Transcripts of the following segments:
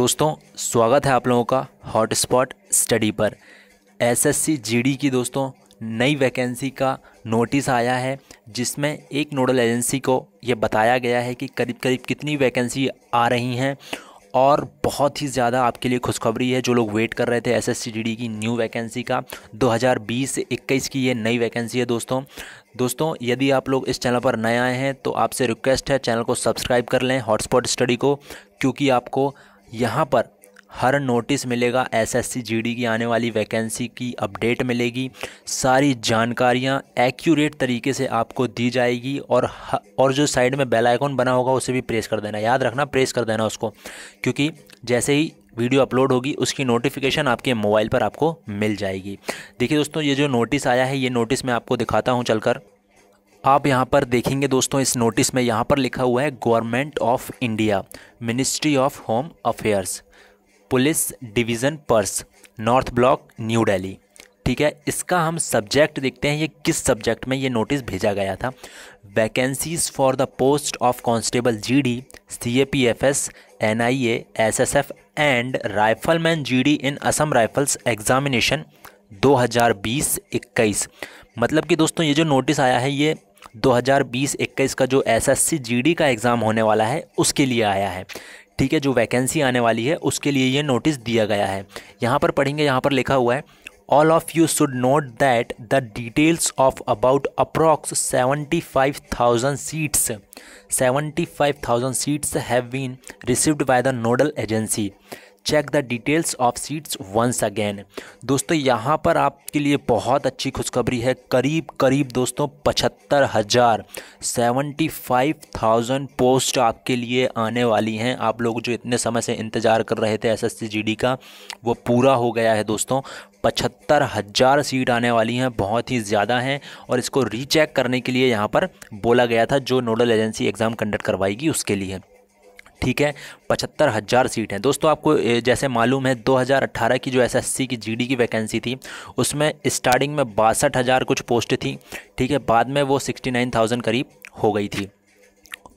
दोस्तों स्वागत है आप लोगों का हॉटस्पॉट स्टडी पर एसएससी जीडी की दोस्तों नई वैकेंसी का नोटिस आया है जिसमें एक नोडल एजेंसी को ये बताया गया है कि करीब करीब कितनी वैकेंसी आ रही हैं और बहुत ही ज़्यादा आपके लिए खुशखबरी है जो लोग वेट कर रहे थे एस एस की न्यू वैकेंसी का 2020 से 21 की ये नई वैकेंसी है दोस्तों दोस्तों यदि आप लोग इस चैनल पर नए आए हैं तो आपसे रिक्वेस्ट है चैनल को सब्सक्राइब कर लें हॉटस्पॉट स्टडी को क्योंकि आपको यहाँ पर हर नोटिस मिलेगा एसएससी जीडी की आने वाली वैकेंसी की अपडेट मिलेगी सारी जानकारियाँ एक्यूरेट तरीके से आपको दी जाएगी और और जो साइड में बेल आइकॉन बना होगा उसे भी प्रेस कर देना याद रखना प्रेस कर देना उसको क्योंकि जैसे ही वीडियो अपलोड होगी उसकी नोटिफिकेशन आपके मोबाइल पर आपको मिल जाएगी देखिए दोस्तों ये जो नोटिस आया है ये नोटिस मैं आपको दिखाता हूँ चलकर आप यहाँ पर देखेंगे दोस्तों इस नोटिस में यहाँ पर लिखा हुआ है Government of India Ministry of Home Affairs police division पर्स नॉर्थ ब्लॉक न्यू दिल्ली ठीक है इसका हम सब्जेक्ट देखते हैं ये किस सब्जेक्ट में ये नोटिस भेजा गया था vacancies for the post of constable G D C A P F S N I A S S F and rifleman G D in Assam Rifles examination 2020-21 मतलब कि दोस्तों ये जो नोटिस आया है ये 2020-21 का जो एसएससी जीडी का एग्ज़ाम होने वाला है उसके लिए आया है ठीक है जो वैकेंसी आने वाली है उसके लिए ये नोटिस दिया गया है यहाँ पर पढ़ेंगे यहाँ पर लिखा हुआ है all of you should note that the details of about approx seventy five thousand seats seventy five thousand seats have been received by the nodal agency check the details of seats once again दोस्तों यहाँ पर आपके लिए बहुत अच्छी खुशखबरी है करीब करीब दोस्तों पचहत्तर हज़ार सेवेंटी फाइव थाउजेंड पोस्ट आपके लिए आने वाली हैं आप लोग जो इतने समय से इंतज़ार कर रहे थे एसएससी जीडी का वो पूरा हो गया है दोस्तों पचहत्तर हज़ार सीट आने वाली हैं बहुत ही ज़्यादा हैं और इसको रीचेक करने के लिए यहाँ पर बोला गया था जो नोडल एजेंसी एग्ज़ाम कंडक्ट करवाएगी उसके लिए ठीक है पचहत्तर हज़ार सीट हैं दोस्तों आपको जैसे मालूम है 2018 की जो एसएससी की जीडी की वैकेंसी थी उसमें स्टार्टिंग में बासठ हज़ार कुछ पोस्ट थी ठीक है बाद में वो 69,000 करीब हो गई थी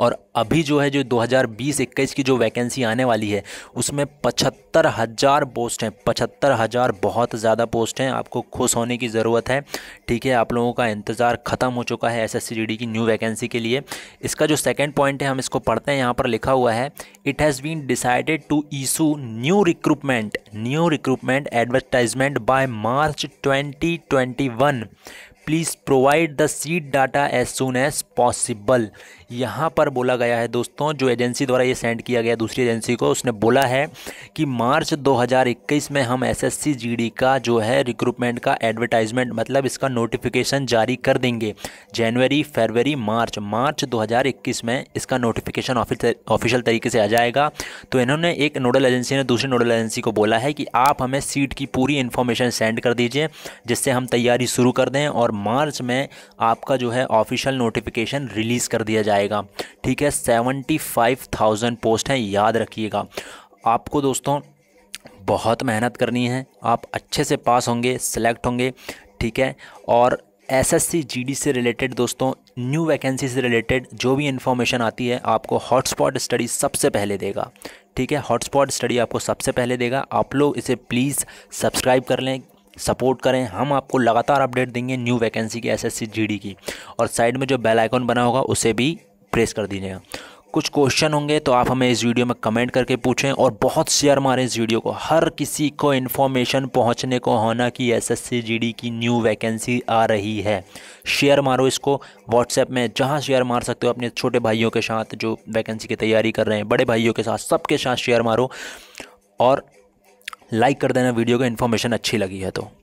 और अभी जो है जो 2020-21 की जो वैकेंसी आने वाली है उसमें पचहत्तर हज़ार पोस्ट हैं पचहत्तर हज़ार बहुत ज़्यादा पोस्ट हैं आपको खुश होने की ज़रूरत है ठीक है आप लोगों का इंतज़ार ख़त्म हो चुका है एस एस की न्यू वैकेंसी के लिए इसका जो सेकेंड पॉइंट है हम इसको पढ़ते हैं यहाँ पर लिखा हुआ है it has been decided to issue new recruitment new recruitment advertisement by March twenty please provide the seat data as soon as possible यहाँ पर बोला गया है दोस्तों जो एजेंसी द्वारा ये सेंड किया गया दूसरी एजेंसी को उसने बोला है कि मार्च 2021 में हम एसएससी जीडी का जो है रिक्रूटमेंट का एडवर्टाइजमेंट मतलब इसका नोटिफिकेशन जारी कर देंगे जनवरी फरवरी मार्च मार्च 2021 में इसका नोटिफिकेशन ऑफिशियल तरीके से आ जाएगा तो इन्होंने एक नोडल एजेंसी ने दूसरी नोडल एजेंसी को बोला है कि आप हमें सीट की पूरी इन्फॉर्मेशन सेंड कर दीजिए जिससे हम तैयारी शुरू कर दें और मार्च में आपका जो है ऑफिशियल नोटिफिकेशन रिलीज़ कर दिया जाए जाएगा ठीक है सेवेंटी फाइव थाउजेंड पोस्ट हैं याद रखिएगा आपको दोस्तों बहुत मेहनत करनी है आप अच्छे से पास होंगे सेलेक्ट होंगे ठीक है और एसएससी जीडी से रिलेटेड दोस्तों न्यू वैकेंसी से रिलेटेड जो भी इन्फॉर्मेशन आती है आपको हॉटस्पॉट स्टडी सबसे पहले देगा ठीक है हॉटस्पॉट स्टडी आपको सबसे पहले देगा आप लोग इसे प्लीज़ सब्सक्राइब कर लें सपोर्ट करें हम आपको लगातार अपडेट देंगे न्यू वैकेंसी की एसएससी जीडी की और साइड में जो बेल आइकॉन बना होगा उसे भी प्रेस कर दीजिएगा कुछ क्वेश्चन होंगे तो आप हमें इस वीडियो में कमेंट करके पूछें और बहुत शेयर मारें इस वीडियो को हर किसी को इन्फॉर्मेशन पहुंचने को होना कि एसएससी जीडी की न्यू वैकेंसी आ रही है शेयर मारो इसको व्हाट्सएप में जहां शेयर मार सकते हो अपने छोटे भाइयों के साथ जो वैकेंसी की तैयारी कर रहे हैं बड़े भाइयों के साथ सबके साथ शेयर मारो और लाइक कर देना वीडियो को इन्फॉर्मेशन अच्छी लगी है तो